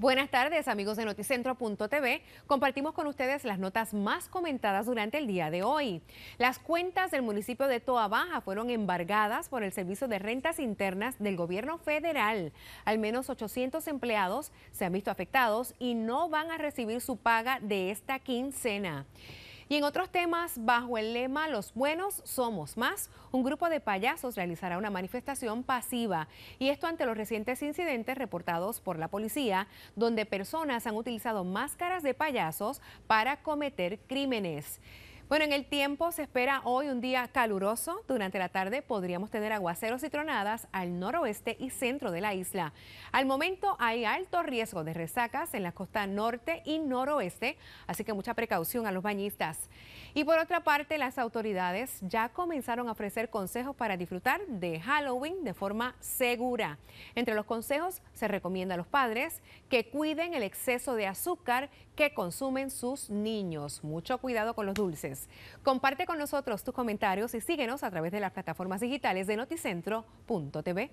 Buenas tardes, amigos de Noticentro.tv. Compartimos con ustedes las notas más comentadas durante el día de hoy. Las cuentas del municipio de Toa Baja fueron embargadas por el Servicio de Rentas Internas del Gobierno Federal. Al menos 800 empleados se han visto afectados y no van a recibir su paga de esta quincena. Y en otros temas, bajo el lema Los buenos somos más, un grupo de payasos realizará una manifestación pasiva. Y esto ante los recientes incidentes reportados por la policía, donde personas han utilizado máscaras de payasos para cometer crímenes. Bueno, en el tiempo se espera hoy un día caluroso. Durante la tarde podríamos tener aguaceros y tronadas al noroeste y centro de la isla. Al momento hay alto riesgo de resacas en la costa norte y noroeste, así que mucha precaución a los bañistas. Y por otra parte, las autoridades ya comenzaron a ofrecer consejos para disfrutar de Halloween de forma segura. Entre los consejos se recomienda a los padres que cuiden el exceso de azúcar que consumen sus niños. Mucho cuidado con los dulces. Comparte con nosotros tus comentarios y síguenos a través de las plataformas digitales de noticentro.tv.